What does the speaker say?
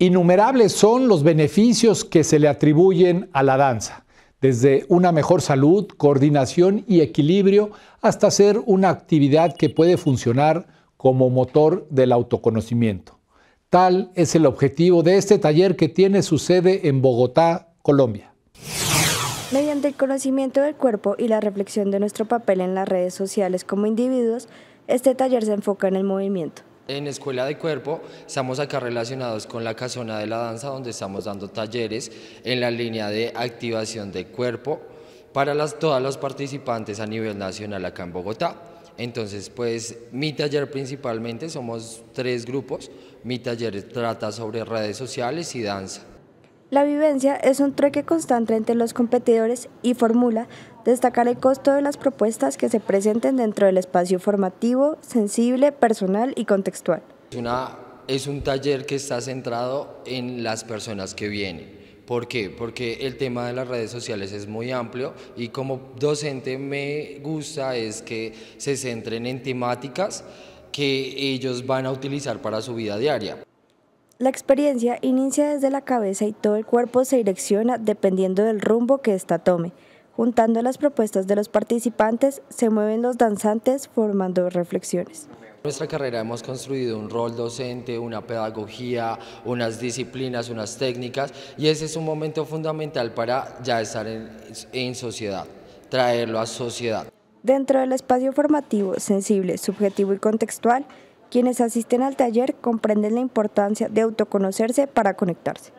Innumerables son los beneficios que se le atribuyen a la danza, desde una mejor salud, coordinación y equilibrio, hasta ser una actividad que puede funcionar como motor del autoconocimiento. Tal es el objetivo de este taller que tiene su sede en Bogotá, Colombia. Mediante el conocimiento del cuerpo y la reflexión de nuestro papel en las redes sociales como individuos, este taller se enfoca en el movimiento, en Escuela de Cuerpo estamos acá relacionados con la casona de la danza, donde estamos dando talleres en la línea de activación de cuerpo para las, todas las participantes a nivel nacional acá en Bogotá. Entonces, pues mi taller principalmente, somos tres grupos, mi taller trata sobre redes sociales y danza. La vivencia es un trueque constante entre los competidores y formula destacar el costo de las propuestas que se presenten dentro del espacio formativo, sensible, personal y contextual. es un taller que está centrado en las personas que vienen. ¿Por qué? Porque el tema de las redes sociales es muy amplio y como docente me gusta es que se centren en temáticas que ellos van a utilizar para su vida diaria. La experiencia inicia desde la cabeza y todo el cuerpo se direcciona dependiendo del rumbo que ésta tome. Juntando las propuestas de los participantes, se mueven los danzantes formando reflexiones. En nuestra carrera hemos construido un rol docente, una pedagogía, unas disciplinas, unas técnicas y ese es un momento fundamental para ya estar en, en sociedad, traerlo a sociedad. Dentro del espacio formativo, sensible, subjetivo y contextual, quienes asisten al taller comprenden la importancia de autoconocerse para conectarse.